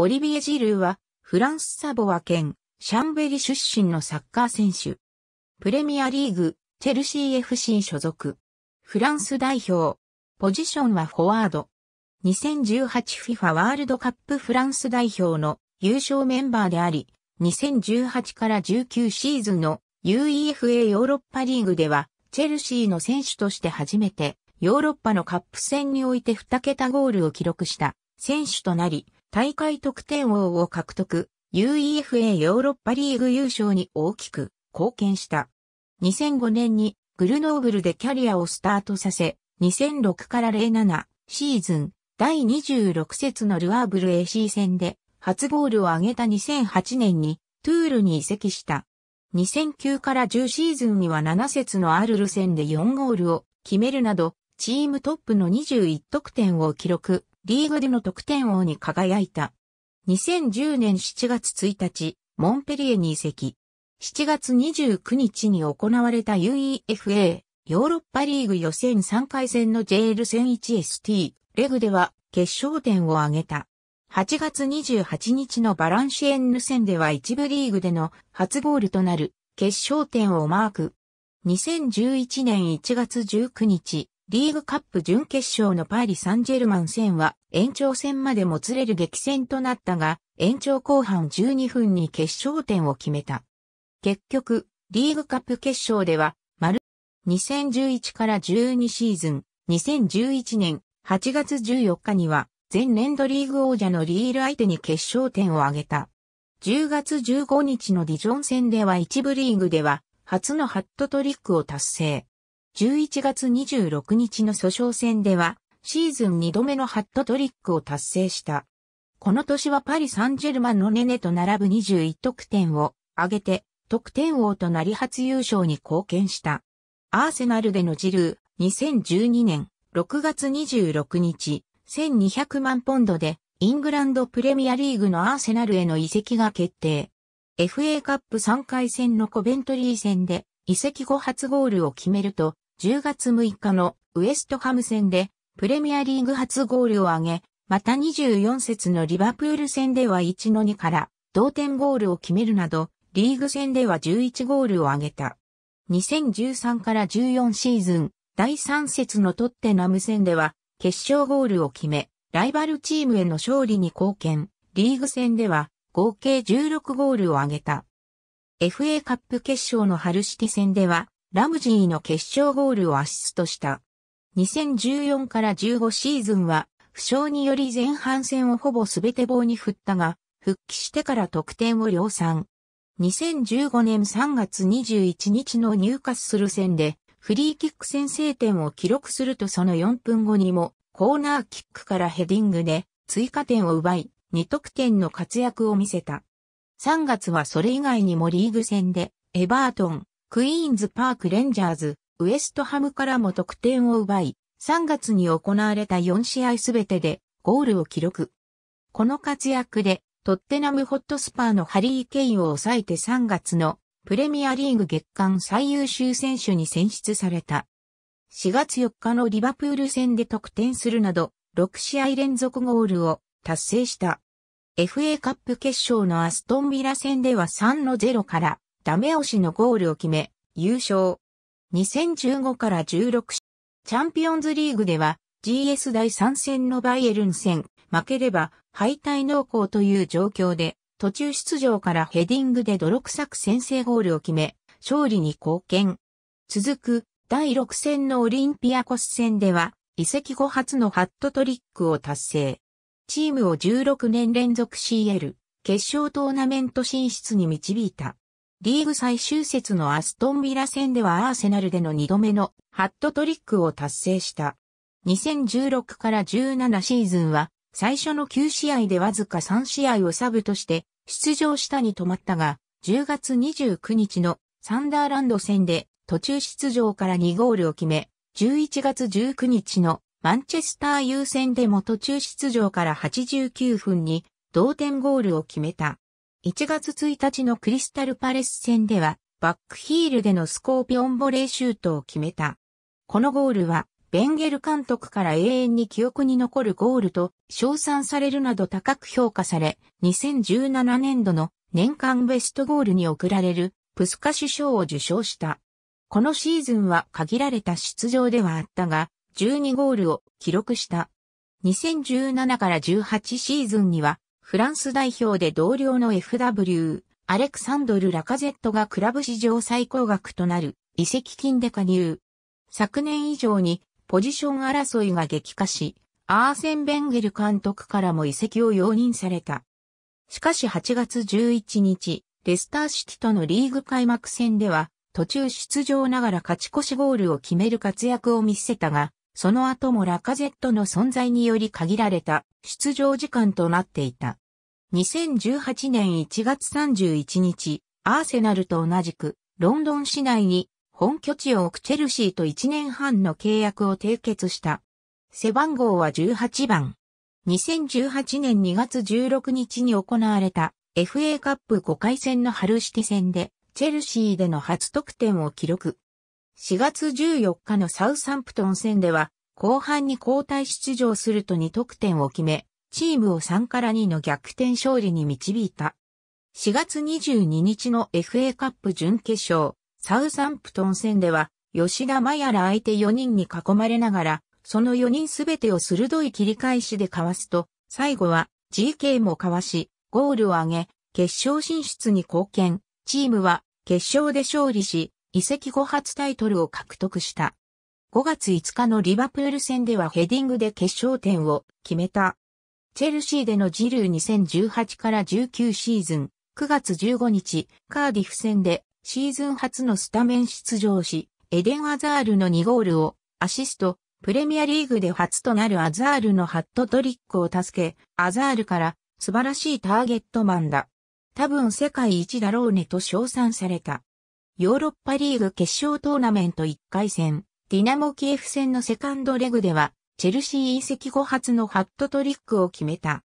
オリビエ・ジルーは、フランス・サボア県、シャンベリ出身のサッカー選手。プレミアリーグ、チェルシー FC 所属。フランス代表。ポジションはフォワード。2018FIFA ワールドカップフランス代表の優勝メンバーであり、2018から19シーズンの UEFA ヨーロッパリーグでは、チェルシーの選手として初めて、ヨーロッパのカップ戦において2桁ゴールを記録した選手となり、大会得点王を獲得、UEFA ヨーロッパリーグ優勝に大きく貢献した。2005年にグルノーブルでキャリアをスタートさせ、2006から07シーズン第26節のルアーブル AC 戦で初ゴールを挙げた2008年にトゥールに移籍した。2009から10シーズンには7節のアルル戦で4ゴールを決めるなど、チームトップの21得点を記録。リーグでの得点王に輝いた。2010年7月1日、モンペリエに移籍。7月29日に行われた UEFA ヨーロッパリーグ予選3回戦の JL 戦 1ST レグでは決勝点を挙げた。8月28日のバランシエンヌ戦では一部リーグでの初ゴールとなる決勝点をマーク。2011年1月19日、リーグカップ準決勝のパリ・サンジェルマン戦は延長戦までもつれる激戦となったが、延長後半12分に決勝点を決めた。結局、リーグカップ決勝では、丸、2011から12シーズン、2011年8月14日には、前年度リーグ王者のリール相手に決勝点を挙げた。10月15日のディジョン戦では一部リーグでは、初のハットトリックを達成。11月26日の訴訟戦では、シーズン2度目のハットトリックを達成した。この年はパリ・サンジェルマンのネネと並ぶ21得点を挙げて、得点王となり初優勝に貢献した。アーセナルでのジルー、2012年6月26日、1200万ポンドで、イングランドプレミアリーグのアーセナルへの移籍が決定。FA カップ3回戦のコベントリー戦で、移籍後初ゴールを決めると、10月6日のウエストハム戦でプレミアリーグ初ゴールを挙げ、また24節のリバプール戦では1の2から同点ゴールを決めるなど、リーグ戦では11ゴールを挙げた。2013から14シーズン、第3節のトッテナム戦では、決勝ゴールを決め、ライバルチームへの勝利に貢献、リーグ戦では合計16ゴールを挙げた。FA カップ決勝のハルシティ戦では、ラムジーの決勝ゴールをアシストした。2014から15シーズンは、負傷により前半戦をほぼ全て棒に振ったが、復帰してから得点を量産。2015年3月21日の入荷する戦で、フリーキック先制点を記録するとその4分後にも、コーナーキックからヘディングで追加点を奪い、2得点の活躍を見せた。3月はそれ以外にもリーグ戦で、エバートン、クイーンズパークレンジャーズ、ウエストハムからも得点を奪い、3月に行われた4試合すべてでゴールを記録。この活躍で、トッテナムホットスパーのハリー・ケインを抑えて3月のプレミアリーグ月間最優秀選手に選出された。4月4日のリバプール戦で得点するなど、6試合連続ゴールを達成した。FA カップ決勝のアストンビラ戦では3の0からダメ押しのゴールを決め、優勝。2015から16チャンピオンズリーグでは GS 第3戦のバイエルン戦、負ければ敗退濃厚という状況で、途中出場からヘディングで泥臭く先制ゴールを決め、勝利に貢献。続く第6戦のオリンピアコス戦では、移籍後初のハットトリックを達成。チームを16年連続 CL、決勝トーナメント進出に導いた。リーグ最終節のアストンビラ戦ではアーセナルでの2度目のハットトリックを達成した。2016から17シーズンは最初の9試合でわずか3試合をサブとして出場したに止まったが、10月29日のサンダーランド戦で途中出場から2ゴールを決め、11月19日のマンチェスター優先でも途中出場から89分に同点ゴールを決めた。1月1日のクリスタルパレス戦では、バックヒールでのスコーピオンボレーシュートを決めた。このゴールは、ベンゲル監督から永遠に記憶に残るゴールと称賛されるなど高く評価され、2017年度の年間ベストゴールに贈られるプスカ首相を受賞した。このシーズンは限られた出場ではあったが、12ゴールを記録した。2017から18シーズンにはフランス代表で同僚の FW、アレクサンドル・ラカゼットがクラブ史上最高額となる移籍金で加入。昨年以上にポジション争いが激化し、アーセン・ベンゲル監督からも移籍を容認された。しかし8月11日、レスターシティとのリーグ開幕戦では、途中出場ながら勝ち越しゴールを決める活躍を見せたが、その後もラカゼットの存在により限られた出場時間となっていた。2018年1月31日、アーセナルと同じく、ロンドン市内に本拠地を置くチェルシーと1年半の契約を締結した。背番号は18番。2018年2月16日に行われた FA カップ5回戦のハルシティ戦で、チェルシーでの初得点を記録。4月14日のサウサンプトン戦では、後半に交代出場すると2得点を決め、チームを3から2の逆転勝利に導いた。4月22日の FA カップ準決勝、サウサンプトン戦では、吉田麻也ら相手4人に囲まれながら、その4人すべてを鋭い切り返しでかわすと、最後は GK もかわし、ゴールを挙げ、決勝進出に貢献、チームは決勝で勝利し、移籍後初タイトルを獲得した。5月5日のリバプール戦ではヘディングで決勝点を決めた。チェルシーでのジルー2018から19シーズン、9月15日、カーディフ戦でシーズン初のスタメン出場し、エデン・アザールの2ゴールをアシスト、プレミアリーグで初となるアザールのハットトリックを助け、アザールから素晴らしいターゲットマンだ。多分世界一だろうねと称賛された。ヨーロッパリーグ決勝トーナメント1回戦、ディナモキエフ戦のセカンドレグでは、チェルシー移籍後初のハットトリックを決めた。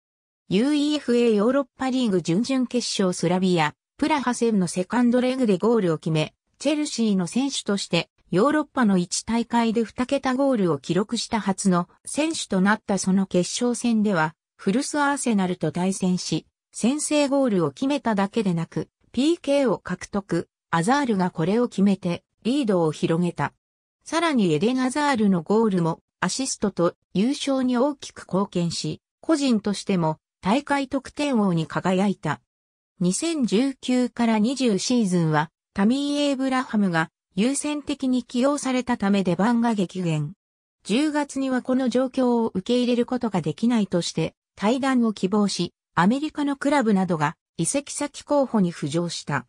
UEFA ヨーロッパリーグ準々決勝スラビア、プラハ戦のセカンドレグでゴールを決め、チェルシーの選手としてヨーロッパの1大会で2桁ゴールを記録した初の選手となったその決勝戦では、フルスアーセナルと対戦し、先制ゴールを決めただけでなく、PK を獲得、アザールがこれを決めてリードを広げた。さらにエデナザールのゴールもアシストと優勝に大きく貢献し、個人としても大会得点王に輝いた。2019から20シーズンはタミー・エイブラハムが優先的に起用されたため出番が激減。10月にはこの状況を受け入れることができないとして対談を希望し、アメリカのクラブなどが移籍先候補に浮上した。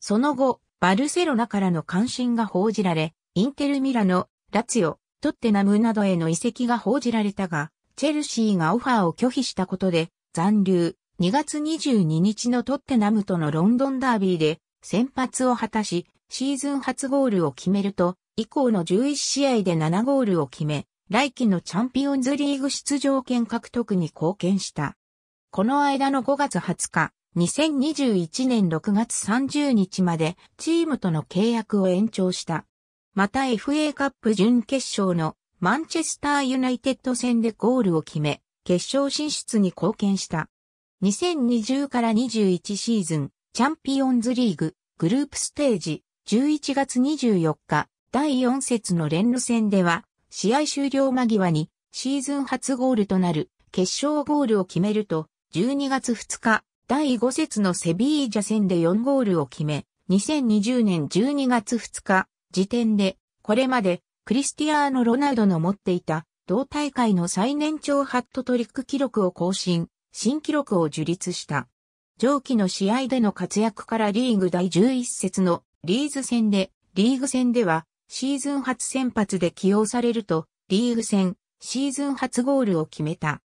その後、バルセロナからの関心が報じられ、インテルミラノ、ラツヨ、トッテナムなどへの移籍が報じられたが、チェルシーがオファーを拒否したことで、残留、2月22日のトッテナムとのロンドンダービーで、先発を果たし、シーズン初ゴールを決めると、以降の11試合で7ゴールを決め、来季のチャンピオンズリーグ出場権獲得に貢献した。この間の5月20日、2021年6月30日までチームとの契約を延長した。また FA カップ準決勝のマンチェスターユナイテッド戦でゴールを決め、決勝進出に貢献した。2020から21シーズン、チャンピオンズリーグ、グループステージ、11月24日、第4節の連路戦では、試合終了間際に、シーズン初ゴールとなる、決勝ゴールを決めると、12月2日、第5節のセビージャ戦で4ゴールを決め、2020年12月2日、時点で、これまでクリスティアーノ・ロナウドの持っていた同大会の最年長ハットトリック記録を更新、新記録を樹立した。上記の試合での活躍からリーグ第11節のリーズ戦で、リーグ戦ではシーズン初先発で起用されると、リーグ戦、シーズン初ゴールを決めた。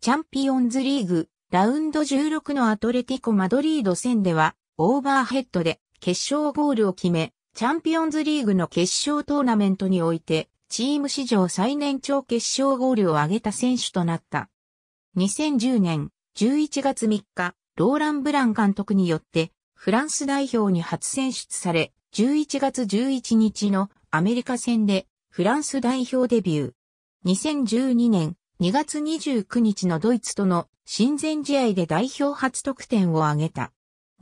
チャンピオンズリーグ、ラウンド16のアトレティコ・マドリード戦では、オーバーヘッドで決勝ゴールを決め、チャンピオンズリーグの決勝トーナメントにおいて、チーム史上最年長決勝ゴールを挙げた選手となった。2010年11月3日、ローラン・ブラン監督によって、フランス代表に初選出され、11月11日のアメリカ戦でフランス代表デビュー。2012年2月29日のドイツとの親善試合で代表初得点を挙げた。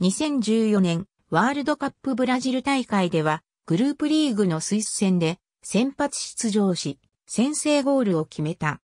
2014年ワールドカップブラジル大会では、グループリーグのスイス戦で先発出場し、先制ゴールを決めた。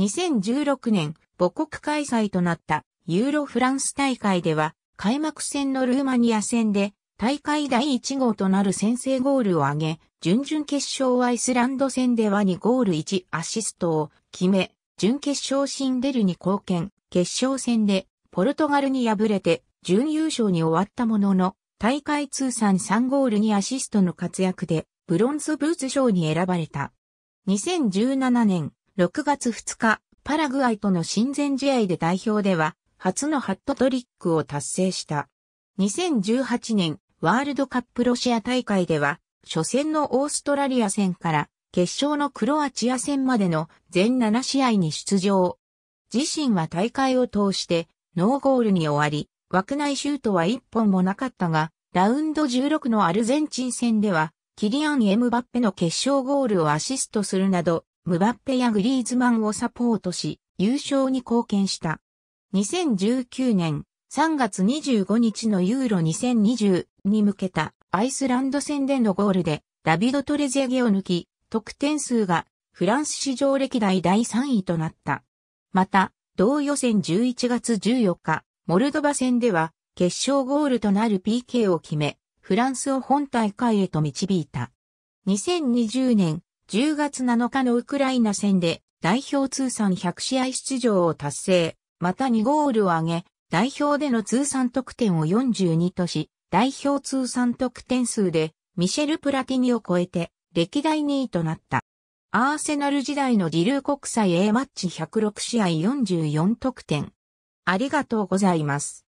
2016年、母国開催となったユーロフランス大会では、開幕戦のルーマニア戦で大会第1号となる先制ゴールを挙げ、準々決勝アイスランド戦では2ゴール1アシストを決め、準決勝シンデルに貢献、決勝戦でポルトガルに敗れて準優勝に終わったものの、大会通算3ゴールにアシストの活躍で、ブロンズブーツ賞に選ばれた。2017年6月2日、パラグアイとの親善試合で代表では、初のハットトリックを達成した。2018年、ワールドカップロシア大会では、初戦のオーストラリア戦から、決勝のクロアチア戦までの全7試合に出場。自身は大会を通して、ノーゴールに終わり、枠内シュートは1本もなかったが、ラウンド16のアルゼンチン戦では、キリアン・エムバッペの決勝ゴールをアシストするなど、ムバッペやグリーズマンをサポートし、優勝に貢献した。2019年3月25日のユーロ2020に向けたアイスランド戦でのゴールで、ダビド・トレゼゲを抜き、得点数がフランス史上歴代第3位となった。また、同予選11月14日、モルドバ戦では、決勝ゴールとなる PK を決め、フランスを本大会へと導いた。2020年10月7日のウクライナ戦で代表通算100試合出場を達成、また2ゴールを挙げ、代表での通算得点を42とし、代表通算得点数でミシェル・プラティニを超えて歴代2位となった。アーセナル時代のディルー国際 A マッチ106試合44得点。ありがとうございます。